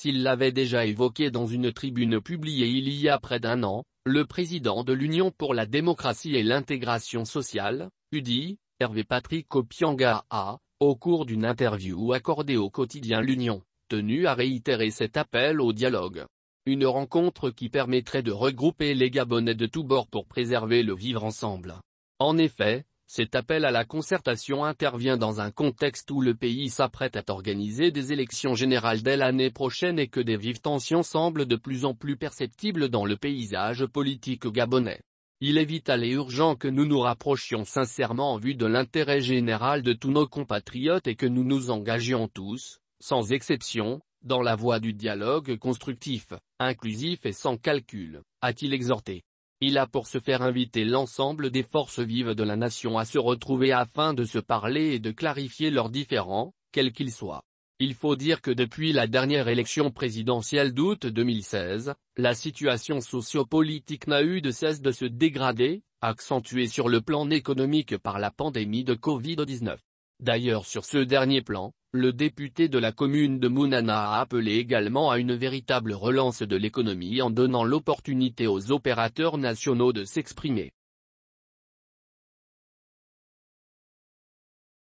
S'il l'avait déjà évoqué dans une tribune publiée il y a près d'un an, le président de l'Union pour la démocratie et l'intégration sociale, UDI, Hervé Patrick Opianga a, au cours d'une interview accordée au quotidien L'Union, tenu à réitérer cet appel au dialogue. Une rencontre qui permettrait de regrouper les Gabonais de tous bords pour préserver le vivre ensemble. En effet, cet appel à la concertation intervient dans un contexte où le pays s'apprête à organiser des élections générales dès l'année prochaine et que des vives tensions semblent de plus en plus perceptibles dans le paysage politique gabonais. Il est vital et urgent que nous nous rapprochions sincèrement en vue de l'intérêt général de tous nos compatriotes et que nous nous engagions tous, sans exception, dans la voie du dialogue constructif, inclusif et sans calcul, a-t-il exhorté. Il a pour se faire inviter l'ensemble des forces vives de la nation à se retrouver afin de se parler et de clarifier leurs différends, quels qu'ils soient. Il faut dire que depuis la dernière élection présidentielle d'août 2016, la situation sociopolitique n'a eu de cesse de se dégrader, accentuée sur le plan économique par la pandémie de Covid-19. D'ailleurs sur ce dernier plan, le député de la commune de Mounana a appelé également à une véritable relance de l'économie en donnant l'opportunité aux opérateurs nationaux de s'exprimer.